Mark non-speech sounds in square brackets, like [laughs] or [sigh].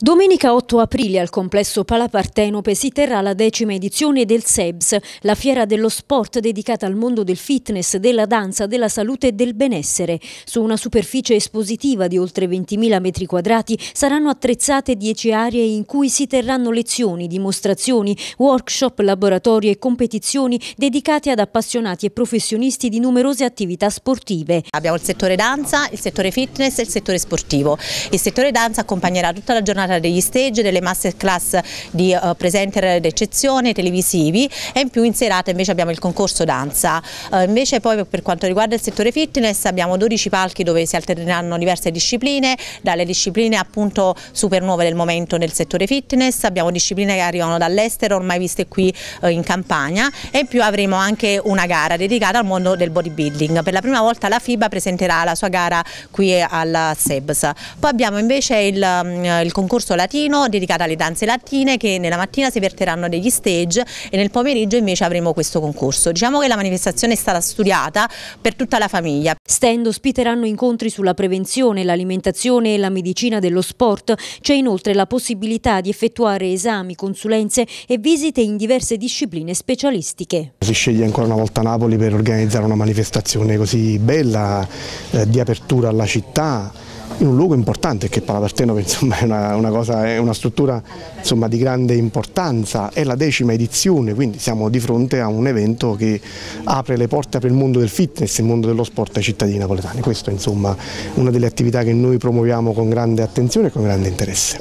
Domenica 8 aprile al complesso Palapartenope si terrà la decima edizione del SEBS, la fiera dello sport dedicata al mondo del fitness, della danza, della salute e del benessere. Su una superficie espositiva di oltre 20.000 metri quadrati saranno attrezzate 10 aree in cui si terranno lezioni, dimostrazioni, workshop, laboratori e competizioni dedicate ad appassionati e professionisti di numerose attività sportive. Abbiamo il settore danza, il settore fitness e il settore sportivo. Il settore danza accompagnerà tutta la giornata giornata degli stage, delle masterclass di uh, presenter d'eccezione televisivi e in più in serata invece abbiamo il concorso danza. Uh, invece poi per quanto riguarda il settore fitness abbiamo 12 palchi dove si alterneranno diverse discipline, dalle discipline appunto super nuove del momento nel settore fitness, abbiamo discipline che arrivano dall'estero ormai viste qui uh, in campagna e in più avremo anche una gara dedicata al mondo del bodybuilding. Per la prima volta la FIBA presenterà la sua gara qui alla SEBS. Poi abbiamo invece il, mm, il concorso concorso latino dedicato alle danze latine che nella mattina si verteranno degli stage e nel pomeriggio invece avremo questo concorso. Diciamo che la manifestazione è stata studiata per tutta la famiglia. Stand ospiteranno incontri sulla prevenzione, l'alimentazione e la medicina dello sport. C'è inoltre la possibilità di effettuare esami, consulenze e visite in diverse discipline specialistiche. Si sceglie ancora una volta Napoli per organizzare una manifestazione così bella, eh, di apertura alla città, in un luogo importante che Palaverteno [laughs] insomma, è una, una una, cosa, è una struttura insomma, di grande importanza, è la decima edizione, quindi siamo di fronte a un evento che apre le porte per il mondo del fitness, e il mondo dello sport ai cittadini napoletani. Questa è insomma, una delle attività che noi promuoviamo con grande attenzione e con grande interesse.